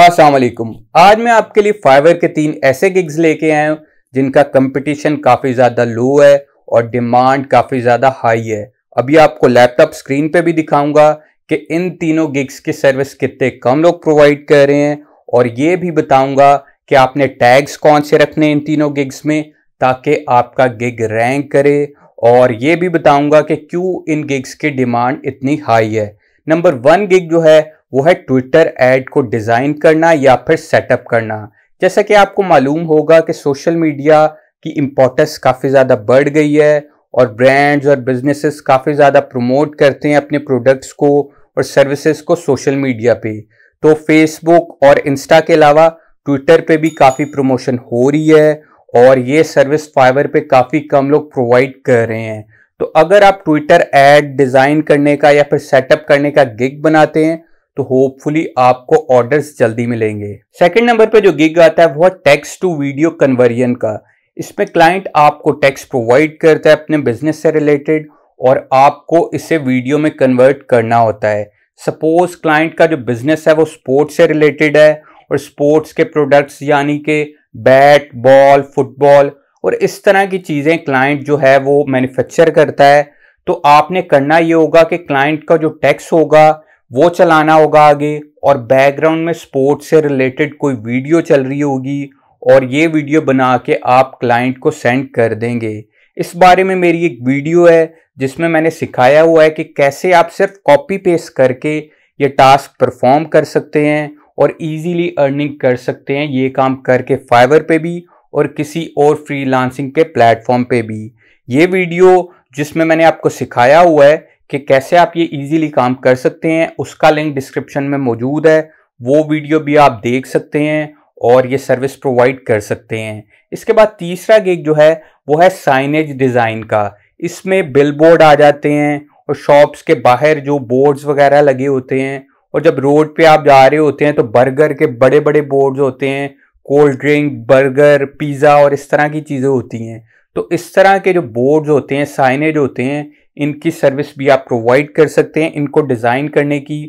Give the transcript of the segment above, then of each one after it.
असलम आज मैं आपके लिए फाइवर के तीन ऐसे गिग्स लेके आया हूँ जिनका कंपटीशन काफ़ी ज़्यादा लो है और डिमांड काफ़ी ज़्यादा हाई है अभी आपको लैपटॉप स्क्रीन पे भी दिखाऊंगा कि इन तीनों गिग्स की सर्विस कितने कम लोग प्रोवाइड कर रहे हैं और ये भी बताऊंगा कि आपने टैग्स कौन से रखने इन तीनों गिग्स में ताकि आपका गिग रैंक करे और ये भी बताऊँगा कि क्यों इन गिग्स की डिमांड इतनी हाई है नंबर वन गिग जो है वो है ट्विटर ऐड को डिज़ाइन करना या फिर सेटअप करना जैसा कि आपको मालूम होगा कि सोशल मीडिया की इम्पोर्टेंस काफ़ी ज़्यादा बढ़ गई है और ब्रांड्स और बिजनेसेस काफ़ी ज़्यादा प्रमोट करते हैं अपने प्रोडक्ट्स को और सर्विसेज को सोशल मीडिया पे तो फेसबुक और इंस्टा के अलावा ट्विटर पे भी काफ़ी प्रमोशन हो रही है और ये सर्विस फाइबर पे काफ़ी कम लोग प्रोवाइड कर रहे हैं तो अगर आप ट्विटर ऐड डिज़ाइन करने का या फिर सेटअप करने का गिग बनाते हैं तो होपफुली आपको ऑर्डर्स जल्दी मिलेंगे सेकंड नंबर पे जो गिग आता है वो है टेक्स्ट टू वीडियो कन्वर्जन का इसमें क्लाइंट आपको टेक्स्ट प्रोवाइड करता है अपने बिजनेस से रिलेटेड और आपको इसे वीडियो में कन्वर्ट करना होता है सपोज क्लाइंट का जो बिजनेस है वो स्पोर्ट्स से रिलेटेड है और स्पोर्ट्स के प्रोडक्ट्स यानी कि बैट बॉल फुटबॉल और इस तरह की चीज़ें क्लाइंट जो है वो मैन्युफैक्चर करता है तो आपने करना ये होगा कि क्लाइंट का जो टैक्स होगा वो चलाना होगा आगे और बैकग्राउंड में स्पोर्ट्स से रिलेटेड कोई वीडियो चल रही होगी और ये वीडियो बना के आप क्लाइंट को सेंड कर देंगे इस बारे में मेरी एक वीडियो है जिसमें मैंने सिखाया हुआ है कि कैसे आप सिर्फ कॉपी पेस्ट करके ये टास्क परफॉर्म कर सकते हैं और इजीली अर्निंग कर सकते हैं ये काम करके फाइवर पे भी और किसी और फ्री के प्लेटफॉर्म पर भी ये वीडियो जिसमें मैंने आपको सिखाया हुआ है कि कैसे आप ये इजीली काम कर सकते हैं उसका लिंक डिस्क्रिप्शन में मौजूद है वो वीडियो भी आप देख सकते हैं और ये सर्विस प्रोवाइड कर सकते हैं इसके बाद तीसरा गेक जो है वो है साइनेज डिज़ाइन का इसमें बिल बोर्ड आ जाते हैं और शॉप्स के बाहर जो बोर्ड्स वगैरह लगे होते हैं और जब रोड पे आप जा रहे होते हैं तो बर्गर के बड़े बड़े बोर्ड्स होते हैं कोल्ड ड्रिंक बर्गर पिज़्ज़ा और इस तरह की चीज़ें होती हैं तो इस तरह के जो बोर्ड्स होते हैं साइनेज होते हैं इनकी सर्विस भी आप प्रोवाइड कर सकते हैं इनको डिज़ाइन करने की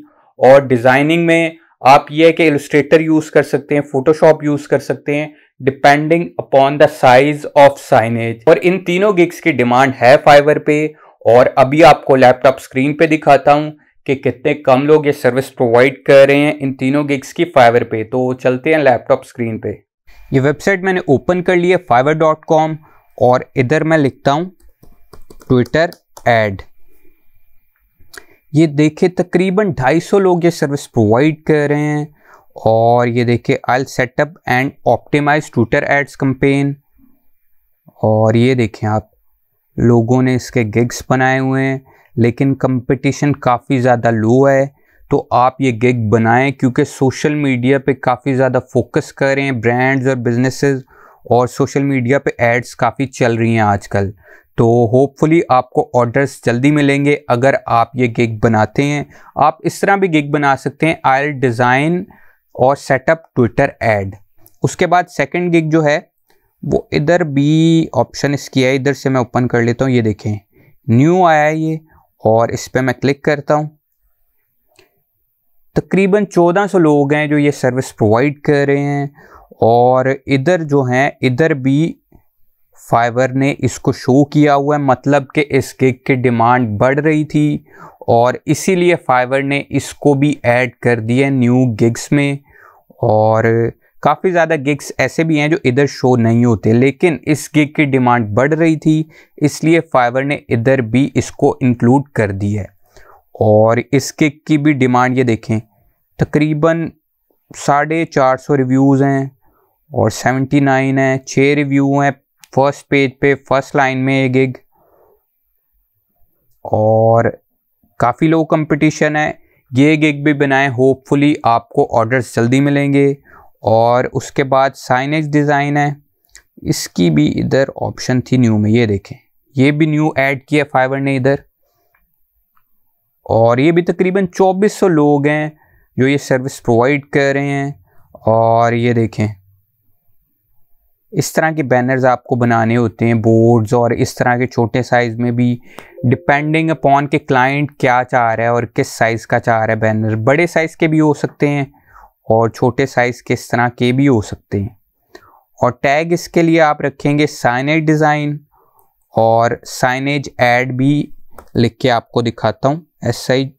और डिज़ाइनिंग में आप ये है कि इलस्ट्रेटर यूज़ कर सकते हैं फोटोशॉप यूज़ कर सकते हैं depending upon the size of signage और इन तीनों गिग्स की डिमांड है फाइवर पे और अभी आपको लैपटॉप स्क्रीन पे दिखाता हूँ कि कितने कम लोग ये सर्विस प्रोवाइड कर रहे हैं इन तीनों गिग्स की फाइवर पे तो चलते हैं लैपटॉप स्क्रीन पे ये वेबसाइट मैंने ओपन कर ली है फाइवर डॉट कॉम और इधर मैं लिखता हूँ ट्विटर ऐड ये देखिए तकरीबन 250 लोग ये सर्विस प्रोवाइड कर रहे हैं और ये देखिए I setup and optimize Twitter ads campaign और ये देखें आप लोगों ने इसके गिग्स बनाए हुए हैं लेकिन कंपटीशन काफ़ी ज़्यादा लो है तो आप ये गिग बनाएं क्योंकि सोशल मीडिया पे काफ़ी ज़्यादा फोकस कर रहे हैं ब्रांड्स और बिजनेसेस और सोशल मीडिया पे एड्स काफ़ी चल रही हैं आजकल तो होपफुली आपको ऑर्डर्स जल्दी मिलेंगे अगर आप ये गिग बनाते हैं आप इस तरह भी गिग बना सकते हैं आई डिज़ाइन और सेटअप ट्विटर एड उसके बाद सेकंड गिग जो है वो इधर भी ऑप्शन इसकी है इधर से मैं ओपन कर लेता हूँ ये देखें न्यू आया है ये और इस पर मैं क्लिक करता हूँ तकरीबन 1400 लोग हैं जो ये सर्विस प्रोवाइड कर रहे हैं और इधर जो हैं इधर भी फाइबर ने इसको शो किया हुआ है मतलब कि इस केक की डिमांड बढ़ रही थी और इसीलिए फाइवर ने इसको भी ऐड कर दिया है न्यू गिग्स में और काफ़ी ज़्यादा गिग्स ऐसे भी हैं जो इधर शो नहीं होते लेकिन इस गिग की डिमांड बढ़ रही थी इसलिए फाइवर ने इधर भी इसको इंक्लूड कर दिया है और इस गिग की भी डिमांड ये देखें तकरीबन साढ़े चार सौ रिव्यूज़ हैं और सेवेंटी नाइन है छः रिव्यू हैं फर्स्ट पेज पे फर्स्ट लाइन में एक एक और काफ़ी लो कंपटीशन है ये एक भी बनाए होपफुली आपको ऑर्डर्स जल्दी मिलेंगे और उसके बाद साइनेज डिज़ाइन है इसकी भी इधर ऑप्शन थी न्यू में ये देखें ये भी न्यू ऐड किया फाइवर ने इधर और ये भी तकरीबन 2400 लोग हैं जो ये सर्विस प्रोवाइड कर रहे हैं और ये देखें इस तरह के बैनर्स आपको बनाने होते हैं बोर्ड्स और इस तरह के छोटे साइज़ में भी डिपेंडिंग अपॉन के क्लाइंट क्या चाह रहा है और किस साइज़ का चाह रहा है बैनर बड़े साइज़ के भी हो सकते हैं और छोटे साइज़ के इस तरह के भी हो सकते हैं और टैग इसके लिए आप रखेंगे साइनेज डिज़ाइन और साइनेज एड भी लिख के आपको दिखाता हूँ एस आई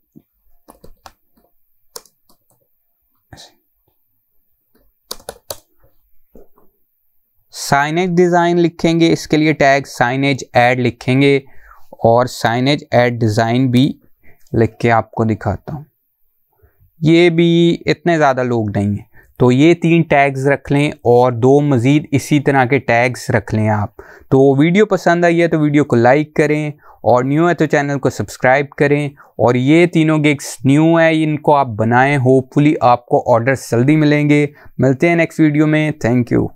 साइनेज डिज़ाइन लिखेंगे इसके लिए टैग साइनेज एड लिखेंगे और साइनेज एड डिज़ाइन भी लिख के आपको दिखाता हूँ ये भी इतने ज़्यादा लोग नहीं हैं तो ये तीन टैग्स रख लें और दो मज़ीद इसी तरह के टैग्स रख लें आप तो वीडियो पसंद आई है तो वीडियो को लाइक करें और न्यू है तो चैनल को सब्सक्राइब करें और ये तीनों गिग्स न्यू है इनको आप बनाएं होपफुली आपको ऑर्डर्स जल्दी मिलेंगे मिलते हैं नेक्स्ट वीडियो में थैंक यू